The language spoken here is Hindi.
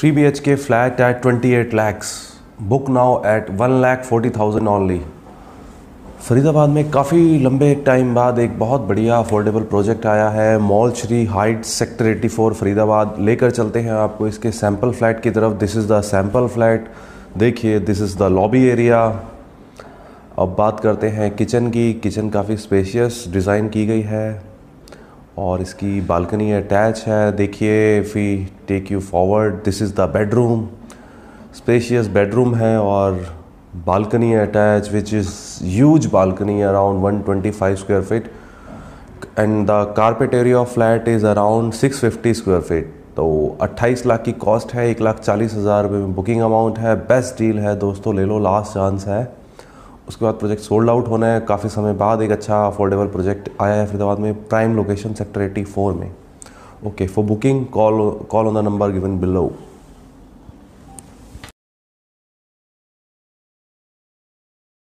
three B H K flat at twenty eight lakhs book now at one lakh forty thousand only Faridabad में काफ़ी लंबे टाइम बाद एक बहुत बढ़िया अफोर्डेबल प्रोजेक्ट आया है mall Shri height sector four Faridabad लेकर चलते हैं आपको इसके सैम्पल फ्लैट की तरफ this is the sample flat देखिए this is the lobby area अब बात करते हैं किचन की किचन काफ़ी स्पेशियस डिज़ाइन की गई है और इसकी बालकनी अटैच है देखिए if we take you forward this is the bedroom spacious bedroom है और balcony attach which is huge balcony around 125 square feet and the carpet area of flat is around 650 square feet तो 28 लाख की कॉस्ट है एक लाख चालीस हज़ार रुपये में बुकिंग अमाउंट है बेस्ट डील है दोस्तों ले लो लास्ट चांस है उसके बाद प्रोजेक्ट सोल्ड आउट होना है काफ़ी समय बाद एक अच्छा अफोर्डेबल प्रोजेक्ट आया है फरीदाबाद में prime location sector eighty four में okay for booking call call on the number given below